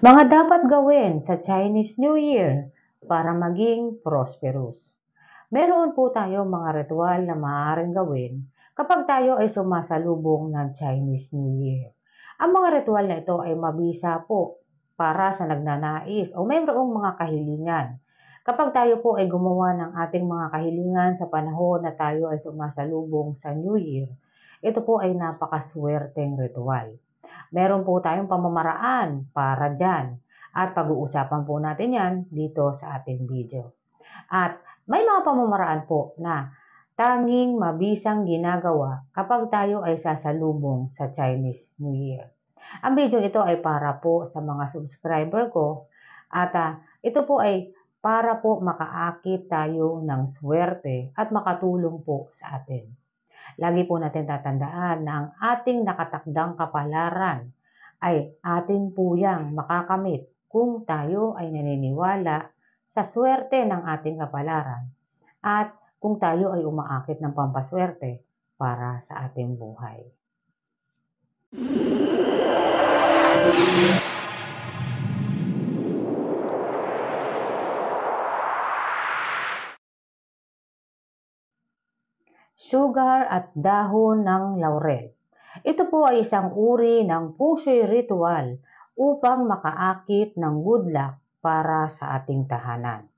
Mga dapat gawin sa Chinese New Year para maging prosperous. Meron po tayo mga ritual na maaaring gawin kapag tayo ay sumasalubong ng Chinese New Year. Ang mga ritual na ito ay mabisa po para sa nagnanais o mayroong mga kahilingan. Kapag tayo po ay gumawa ng ating mga kahilingan sa panahon na tayo ay sumasalubong sa New Year, ito po ay napakaswerteng ritual meron po tayong pamamaraan para dyan. At pag-uusapan po natin yan dito sa ating video. At may mga pamamaraan po na tanging mabisang ginagawa kapag tayo ay sasalubong sa Chinese New Year. Ang video ito ay para po sa mga subscriber ko at uh, ito po ay para po makaakit tayo ng swerte at makatulong po sa atin. Lagi po natin tatandaan na ang ating nakatakdang kapalaran ay atin po yang makakamit kung tayo ay naniniwala sa swerte ng ating kapalaran at kung tayo ay umaakit ng pampaswerte para sa ating buhay. sugar at dahon ng laurel. Ito po ay isang uri ng pushoy ritual upang makaakit ng good luck para sa ating tahanan.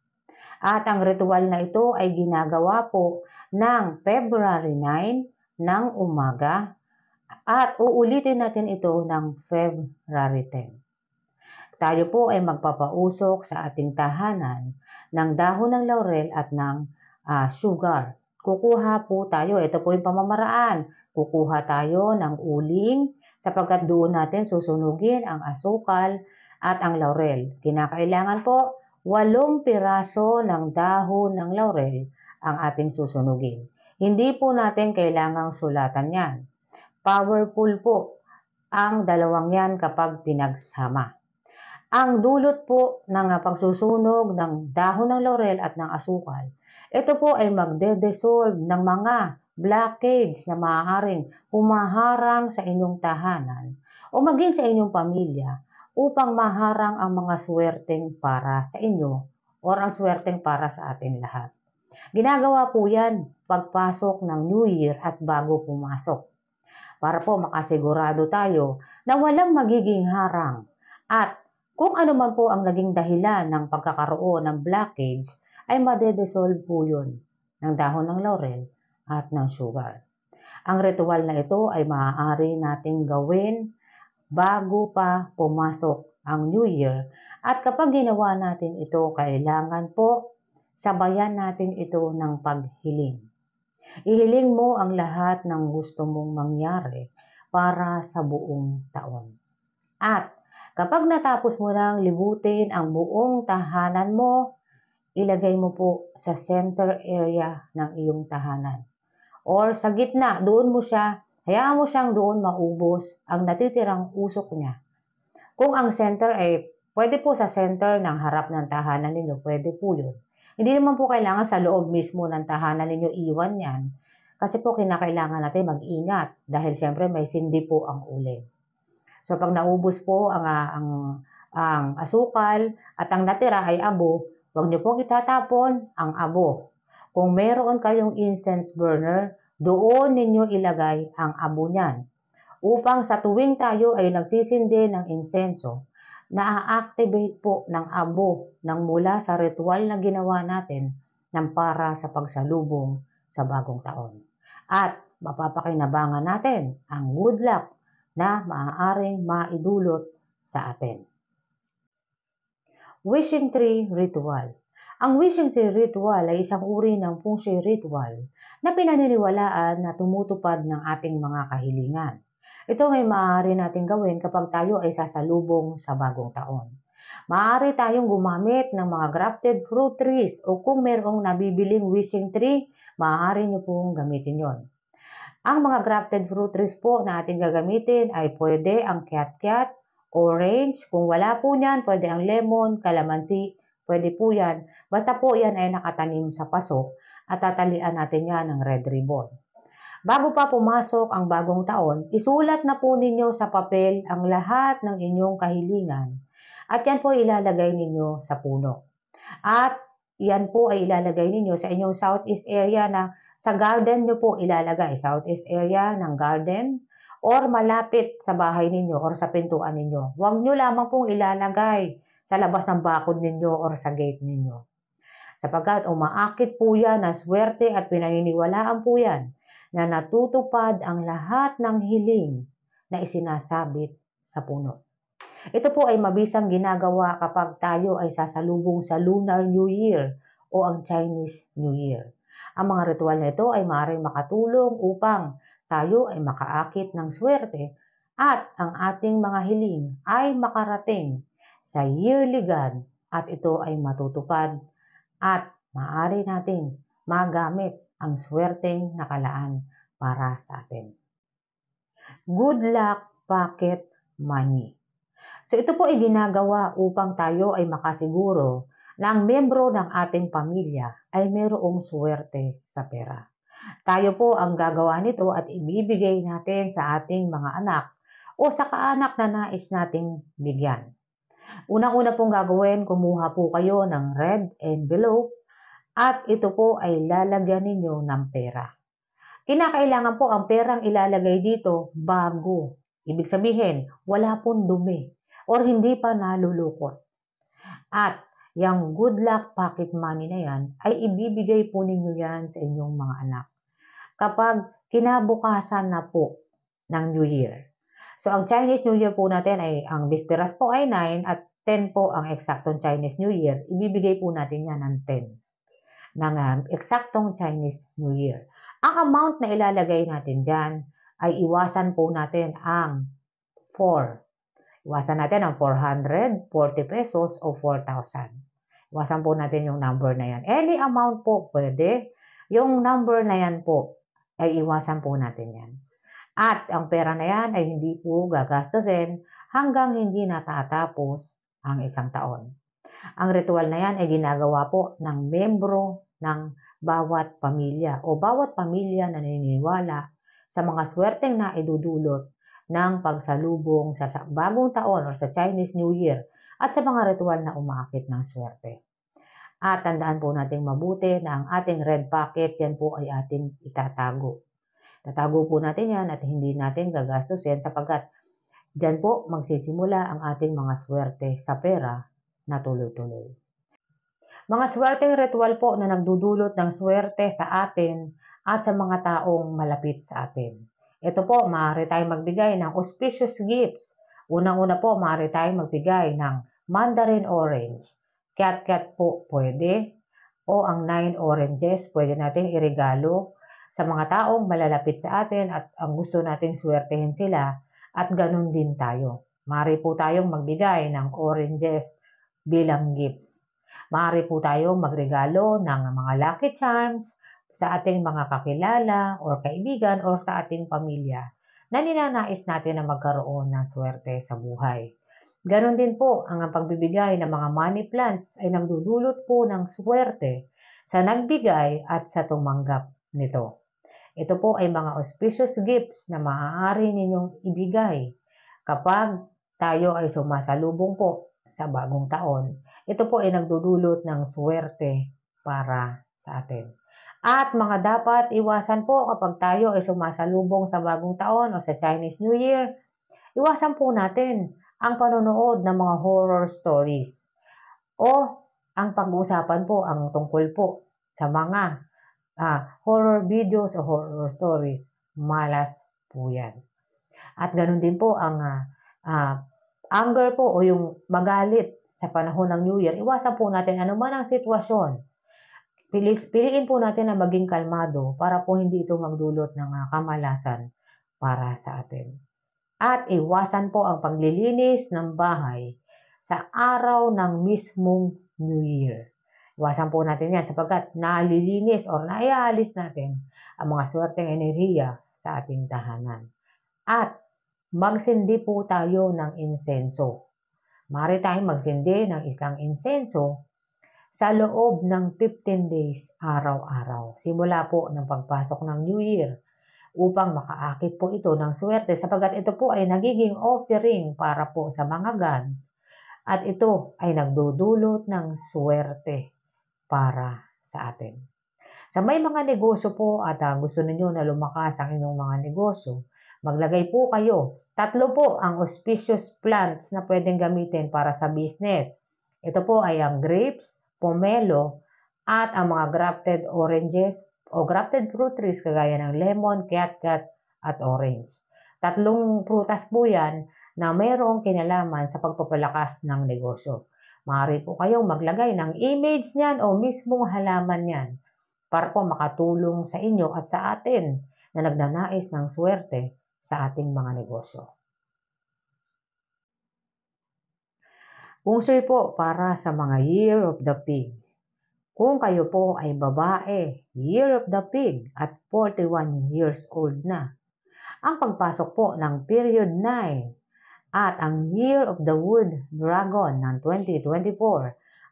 At ang ritual na ito ay ginagawa po ng February 9 ng umaga at uulitin natin ito ng February 10 tayo po ay magpapausok sa ating tahanan ng dahon ng laurel at ng uh, sugar Kukuha po tayo, ito po yung pamamaraan. Kukuha tayo ng uling sapagkat doon natin susunugin ang asukal at ang laurel. Kinakailangan po walong piraso ng dahon ng laurel ang ating susunugin. Hindi po natin kailangang sulatan yan. Powerful po ang dalawang yan kapag pinagsama. Ang dulot po ng pagsusunog ng dahon ng laurel at ng asukal ito po ay magde-dissolve ng mga blockage na maaaring humaharang sa inyong tahanan o maging sa inyong pamilya upang maharang ang mga swerteng para sa inyo o ang swerteng para sa atin lahat. Ginagawa po yan pagpasok ng New Year at bago pumasok para po makasigurado tayo na walang magiging harang at kung ano man po ang naging dahilan ng pagkakaroon ng blockage ay madedesolve po yun ng dahon ng laurel at ng sugar. Ang ritual na ito ay maaari nating gawin bago pa pumasok ang New Year at kapag ginawa natin ito, kailangan po sabayan natin ito ng paghiling. Ihiling mo ang lahat ng gusto mong mangyari para sa buong taon. At kapag natapos mo nang libutin ang buong tahanan mo, ilagay mo po sa center area ng iyong tahanan. Or sa gitna, doon mo siya, hayaan mo siyang doon maubos ang natitirang usok niya. Kung ang center ay, pwede po sa center ng harap ng tahanan ninyo, pwede po yun. Hindi naman po kailangan sa loob mismo ng tahanan ninyo iwan yan. Kasi po kinakailangan natin mag-ingat dahil siyempre may sindi po ang uling. So pag naubos po ang, ah, ang, ang asukal at ang natira ay abo, Huwag niyo pong itatapon ang abo. Kung mayroon kayong incense burner, doon ninyo ilagay ang abo niyan. Upang sa tuwing tayo ay nagsisindi ng insenso, na-activate po ng abo ng mula sa ritual na ginawa natin ng para sa pagsalubong sa bagong taon. At mapapakinabangan natin ang good luck na maaaring maidulot sa atin. Wishing Tree Ritual Ang wishing tree ritual ay isang uri ng feng shui ritual na pinaniniwalaan na tumutupad ng ating mga kahilingan. Ito ay maaari nating gawin kapag tayo ay sasalubong sa bagong taon. Maaari tayong gumamit ng mga grafted fruit trees o kung merong nabibiling wishing tree, maaari niyo pong gamitin yon. Ang mga grafted fruit trees po na ating gagamitin ay pwede ang kiat-kiat, orange. Kung wala po niyan, pwede ang lemon, kalamansi, pwede po yan. Basta po yan ay nakatanim sa pasok at tatalian natin yan ng red ribbon. Bago pa pumasok ang bagong taon, isulat na po ninyo sa papel ang lahat ng inyong kahilingan at yan po ilalagay ninyo sa puno. At yan po ay ilalagay ninyo sa inyong southeast area na sa garden nyo po ilalagay. Southeast area ng garden, or malapit sa bahay ninyo or sa pintuan ninyo. Huwag nyo lamang pong ilalagay sa labas ng bakod ninyo or sa gate ninyo. Sapagkat umaakit po yan na swerte at pinaniniwalaan po yan na natutupad ang lahat ng hiling na isinasabit sa puno. Ito po ay mabisang ginagawa kapag tayo ay sasalubong sa Lunar New Year o ang Chinese New Year. Ang mga ritual ito ay maaaring makatulong upang tayo ay makaakit ng swerte at ang ating mga hiling ay makarating sa yearly God at ito ay matutupad at maaari natin magamit ang swerteng nakalaan para sa atin. Good luck pocket money. So ito po ay ginagawa upang tayo ay makasiguro na ang membro ng ating pamilya ay mayroong swerte sa pera. Tayo po ang gagawa nito at ibibigay natin sa ating mga anak o sa kaanak na nais nating bigyan. Unang-una pong gagawin, kumuha po kayo ng red envelope at ito po ay lalagyan ninyo ng pera. Kinakailangan po ang perang ilalagay dito bago. Ibig sabihin, wala pong dumi or hindi pa nalulukot. At yung good luck pocket money na yan ay ibibigay po ninyo yan sa inyong mga anak kapag kinabukasan na po ng New Year. So, ang Chinese New Year po natin ay, ang bisperas po ay 9 at 10 po ang eksaktong Chinese New Year. Ibibigay po natin yan ng 10 ng uh, eksaktong Chinese New Year. Ang amount na ilalagay natin dyan ay iwasan po natin ang 4. Iwasan natin ang 440 pesos o 4,000. Iwasan po natin yung number na yan. Any amount po pwede. Yung number na yan po, ay iwasan po natin yan. At ang pera na yan ay hindi po gagastusin hanggang hindi natatapos ang isang taon. Ang ritual na yan ay ginagawa po ng membro ng bawat pamilya o bawat pamilya na naniniwala sa mga swerteng na idudulot ng pagsalubong sa bagong taon o sa Chinese New Year at sa mga ritual na umaakit ng swerte. At tandaan po nating mabuti na ang ating red packet, yan po ay ating itatago. Tatago po natin yan at hindi natin gagastos gagastusin sapagkat dyan po magsisimula ang ating mga swerte sa pera na tuloy-tuloy. Mga swerteng ritual po na nagdudulot ng swerte sa atin at sa mga taong malapit sa atin. Ito po, maaari tayong magbigay ng auspicious gifts. Unang-una po, maaari tayong magbigay ng mandarin orange, Cat-cat po pwede. O ang nine oranges, pwede natin iregalo sa mga taong malalapit sa atin at ang gusto nating swertehin sila at ganun din tayo. Mari po tayong magbigay ng oranges bilang gifts. Mari po tayong magregalo ng mga lucky charms sa ating mga kakilala or kaibigan or sa ating pamilya na ninanais natin na magkaroon ng swerte sa buhay. Ganon din po ang, ang pagbibigay ng mga money plants ay nagdudulot po ng swerte sa nagbigay at sa tumanggap nito. Ito po ay mga auspicious gifts na maaari ninyong ibigay kapag tayo ay sumasalubong po sa bagong taon. Ito po ay nagdudulot ng swerte para sa atin. At mga dapat iwasan po kapag tayo ay sumasalubong sa bagong taon o sa Chinese New Year, iwasan po natin ang panonood ng mga horror stories. O ang pag-uusapan po ang tungkol po sa mga uh, horror videos o horror stories. Malas po yan. At ganun din po ang uh, uh, anger po o yung magalit sa panahon ng New Year. Iwasan po natin anuman ang sitwasyon. Pilis, piliin po natin na maging kalmado para po hindi ito magdulot ng uh, kamalasan para sa atin at iwasan po ang paglilinis ng bahay sa araw ng mismong New Year. Iwasan po natin yan sapagkat nalilinis o naialis natin ang mga swerteng enerhiya sa ating tahanan. At magsindi po tayo ng insenso. Mari tayong magsindi ng isang insenso sa loob ng 15 days araw-araw. Simula po ng pagpasok ng New Year upang makaakit po ito ng swerte sapagkat ito po ay nagiging offering para po sa mga gods at ito ay nagdudulot ng swerte para sa atin. Sa may mga negosyo po at uh, gusto ninyo na lumakas ang inyong mga negosyo, maglagay po kayo. Tatlo po ang auspicious plants na pwedeng gamitin para sa business. Ito po ay ang grapes, pomelo, at ang mga grafted oranges, o grafted fruit trees kagaya ng lemon, kiatkat at orange. Tatlong prutas po yan na mayroong kinalaman sa pagpapalakas ng negosyo. Maaari po kayong maglagay ng image niyan o mismong halaman niyan para po makatulong sa inyo at sa atin na nagnanais ng swerte sa ating mga negosyo. Pungsoy po para sa mga Year of the Pig. Kung kayo po ay babae, year of the pig at 41 years old na. Ang pagpasok po ng period 9 at ang year of the wood dragon ng 2024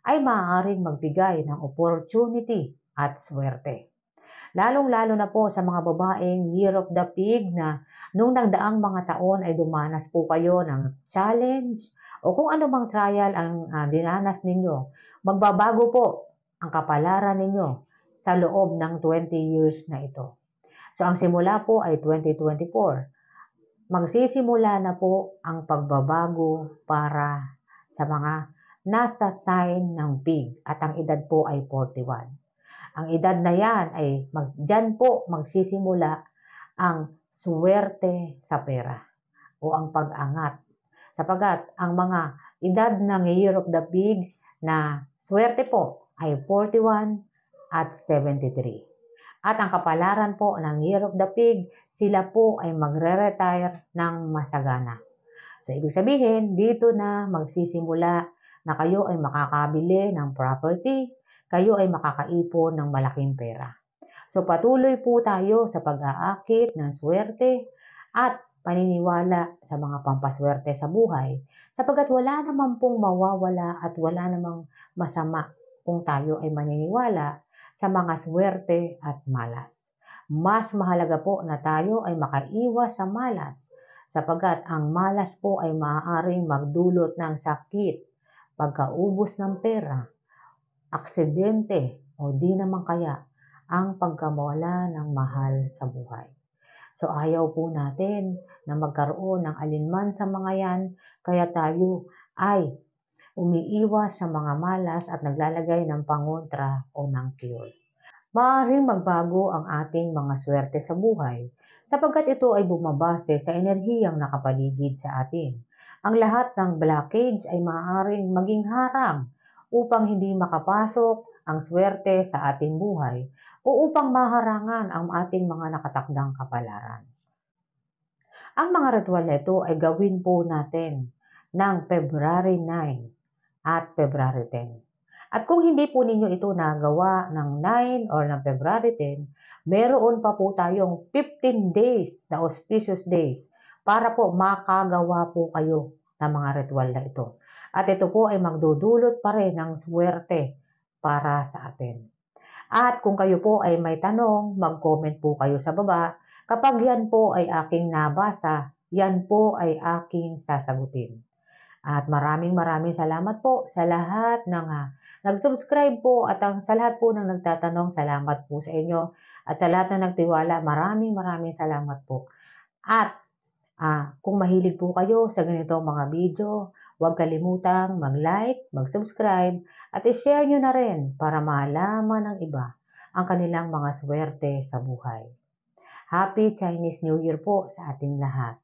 ay maaaring magbigay ng opportunity at swerte. Lalong-lalo na po sa mga babaeng year of the pig na nung nagdaang mga taon ay dumanas po kayo ng challenge o kung ano mang trial ang uh, dinanas ninyo, magbabago po ang kapalaran ninyo sa loob ng 20 years na ito. So ang simula po ay 2024. Magsisimula na po ang pagbabago para sa mga nasa sign ng pig at ang edad po ay 41. Ang edad na yan ay mag, dyan po magsisimula ang suwerte sa pera o ang pag-angat. Sapagat ang mga edad ng Year of the Pig na suwerte po ay 41 at 73. At ang kapalaran po ng Year of the Pig, sila po ay magre-retire ng masagana. So, ibig sabihin, dito na magsisimula na kayo ay makakabili ng property, kayo ay makakaipon ng malaking pera. So, patuloy po tayo sa pag-aakit ng swerte at paniniwala sa mga pampaswerte sa buhay sapagkat wala namang pong mawawala at wala namang masama kung tayo ay maniniwala sa mga swerte at malas. Mas mahalaga po na tayo ay makaiwas sa malas sapagat ang malas po ay maaaring magdulot ng sakit, pagkaubos ng pera, aksidente o di naman kaya ang pagkamawala ng mahal sa buhay. So ayaw po natin na magkaroon ng alinman sa mga yan, kaya tayo ay umiiwas sa mga malas at naglalagay ng pangontra o ng cure. Maaaring magbago ang ating mga swerte sa buhay sapagkat ito ay bumabase sa enerhiyang nakapaligid sa atin. Ang lahat ng blockage ay maaaring maging harang upang hindi makapasok ang swerte sa ating buhay o upang maharangan ang ating mga nakatakdang kapalaran. Ang mga ritual na ito ay gawin po natin ng February 9 at February 10. At kung hindi po ninyo ito nagawa ng 9 or ng February 10, meron pa po tayong 15 days na auspicious days para po makagawa po kayo ng mga ritual na ito. At ito po ay magdudulot pa rin ng swerte para sa atin. At kung kayo po ay may tanong, mag-comment po kayo sa baba. Kapag yan po ay aking nabasa, yan po ay aking sasagutin. At maraming maraming salamat po sa lahat ng uh, nag-subscribe po at ang, sa lahat po ng nagtatanong, salamat po sa inyo. At sa lahat na nagtiwala, maraming maraming salamat po. At uh, kung mahilig po kayo sa ganito mga video, Huwag kalimutang mag-like, mag-subscribe at i-share nyo na rin para malaman ng iba ang kanilang mga swerte sa buhay. Happy Chinese New Year po sa ating lahat.